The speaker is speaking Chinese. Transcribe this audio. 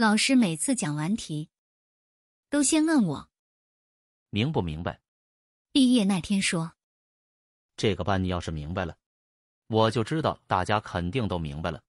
老师每次讲完题，都先问我，明不明白？毕业那天说，这个班你要是明白了，我就知道大家肯定都明白了。